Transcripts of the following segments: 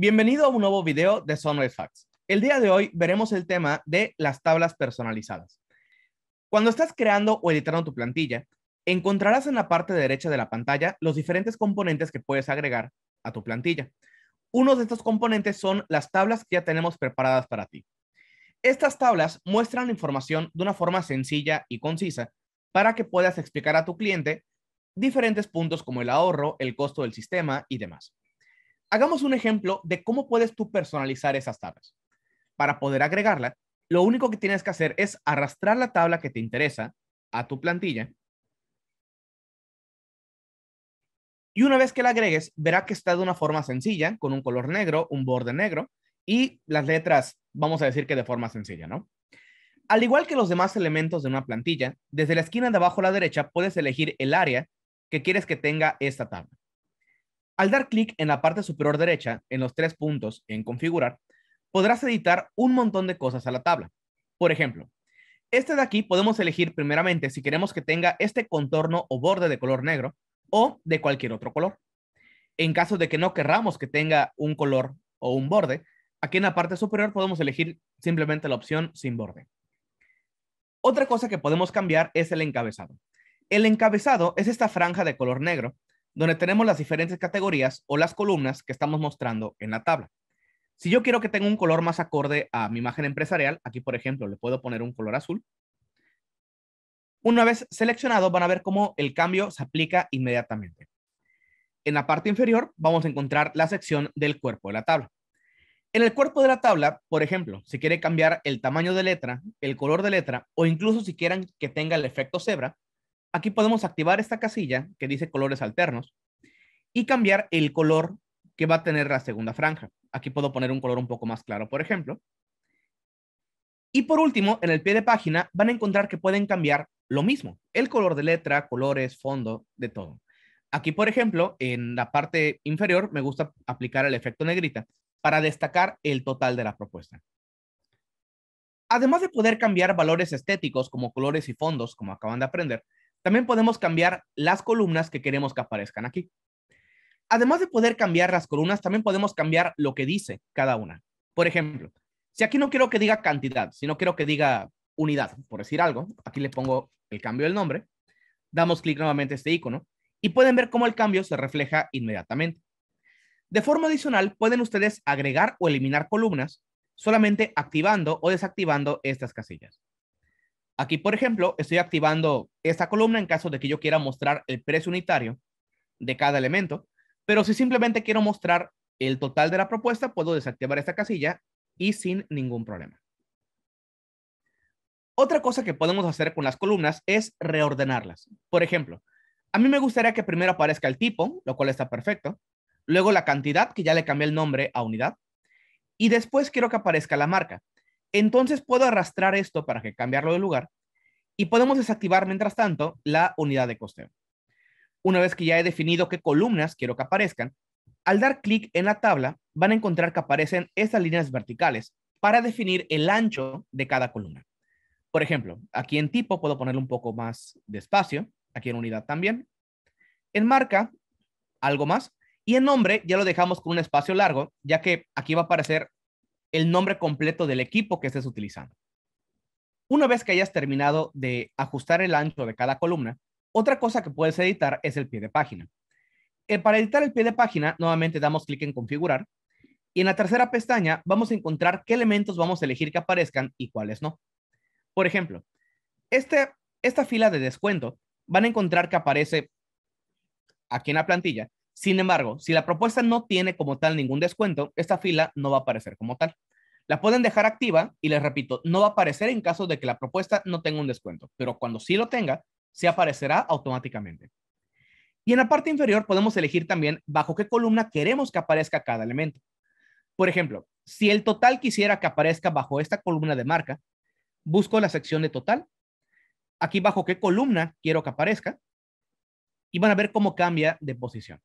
Bienvenido a un nuevo video de Sunrise Facts. El día de hoy veremos el tema de las tablas personalizadas. Cuando estás creando o editando tu plantilla, encontrarás en la parte derecha de la pantalla los diferentes componentes que puedes agregar a tu plantilla. Uno de estos componentes son las tablas que ya tenemos preparadas para ti. Estas tablas muestran la información de una forma sencilla y concisa para que puedas explicar a tu cliente diferentes puntos como el ahorro, el costo del sistema y demás. Hagamos un ejemplo de cómo puedes tú personalizar esas tablas. Para poder agregarla, lo único que tienes que hacer es arrastrar la tabla que te interesa a tu plantilla. Y una vez que la agregues, verá que está de una forma sencilla, con un color negro, un borde negro y las letras, vamos a decir que de forma sencilla, ¿no? Al igual que los demás elementos de una plantilla, desde la esquina de abajo a la derecha puedes elegir el área que quieres que tenga esta tabla. Al dar clic en la parte superior derecha, en los tres puntos en configurar, podrás editar un montón de cosas a la tabla. Por ejemplo, este de aquí podemos elegir primeramente si queremos que tenga este contorno o borde de color negro o de cualquier otro color. En caso de que no querramos que tenga un color o un borde, aquí en la parte superior podemos elegir simplemente la opción sin borde. Otra cosa que podemos cambiar es el encabezado. El encabezado es esta franja de color negro donde tenemos las diferentes categorías o las columnas que estamos mostrando en la tabla. Si yo quiero que tenga un color más acorde a mi imagen empresarial, aquí por ejemplo le puedo poner un color azul. Una vez seleccionado van a ver cómo el cambio se aplica inmediatamente. En la parte inferior vamos a encontrar la sección del cuerpo de la tabla. En el cuerpo de la tabla, por ejemplo, si quiere cambiar el tamaño de letra, el color de letra o incluso si quieren que tenga el efecto cebra, Aquí podemos activar esta casilla que dice colores alternos y cambiar el color que va a tener la segunda franja. Aquí puedo poner un color un poco más claro, por ejemplo. Y por último, en el pie de página van a encontrar que pueden cambiar lo mismo, el color de letra, colores, fondo, de todo. Aquí, por ejemplo, en la parte inferior me gusta aplicar el efecto negrita para destacar el total de la propuesta. Además de poder cambiar valores estéticos como colores y fondos, como acaban de aprender, también podemos cambiar las columnas que queremos que aparezcan aquí. Además de poder cambiar las columnas, también podemos cambiar lo que dice cada una. Por ejemplo, si aquí no quiero que diga cantidad, sino quiero que diga unidad, por decir algo, aquí le pongo el cambio del nombre, damos clic nuevamente a este icono y pueden ver cómo el cambio se refleja inmediatamente. De forma adicional, pueden ustedes agregar o eliminar columnas solamente activando o desactivando estas casillas. Aquí, por ejemplo, estoy activando esta columna en caso de que yo quiera mostrar el precio unitario de cada elemento, pero si simplemente quiero mostrar el total de la propuesta, puedo desactivar esta casilla y sin ningún problema. Otra cosa que podemos hacer con las columnas es reordenarlas. Por ejemplo, a mí me gustaría que primero aparezca el tipo, lo cual está perfecto, luego la cantidad, que ya le cambié el nombre a unidad, y después quiero que aparezca la marca. Entonces puedo arrastrar esto para que cambiarlo de lugar y podemos desactivar mientras tanto la unidad de costeo. Una vez que ya he definido qué columnas quiero que aparezcan, al dar clic en la tabla van a encontrar que aparecen estas líneas verticales para definir el ancho de cada columna. Por ejemplo, aquí en tipo puedo ponerle un poco más de espacio, aquí en unidad también. En marca, algo más. Y en nombre ya lo dejamos con un espacio largo, ya que aquí va a aparecer el nombre completo del equipo que estés utilizando. Una vez que hayas terminado de ajustar el ancho de cada columna, otra cosa que puedes editar es el pie de página. Eh, para editar el pie de página, nuevamente damos clic en configurar y en la tercera pestaña vamos a encontrar qué elementos vamos a elegir que aparezcan y cuáles no. Por ejemplo, este, esta fila de descuento van a encontrar que aparece aquí en la plantilla sin embargo, si la propuesta no tiene como tal ningún descuento, esta fila no va a aparecer como tal. La pueden dejar activa y les repito, no va a aparecer en caso de que la propuesta no tenga un descuento, pero cuando sí lo tenga, se aparecerá automáticamente. Y en la parte inferior podemos elegir también bajo qué columna queremos que aparezca cada elemento. Por ejemplo, si el total quisiera que aparezca bajo esta columna de marca, busco la sección de total. Aquí bajo qué columna quiero que aparezca. Y van a ver cómo cambia de posición.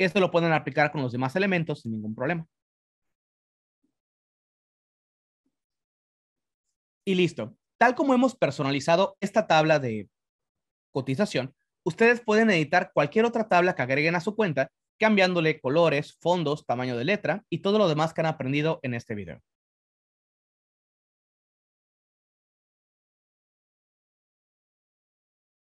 Esto lo pueden aplicar con los demás elementos sin ningún problema. Y listo. Tal como hemos personalizado esta tabla de cotización, ustedes pueden editar cualquier otra tabla que agreguen a su cuenta, cambiándole colores, fondos, tamaño de letra y todo lo demás que han aprendido en este video.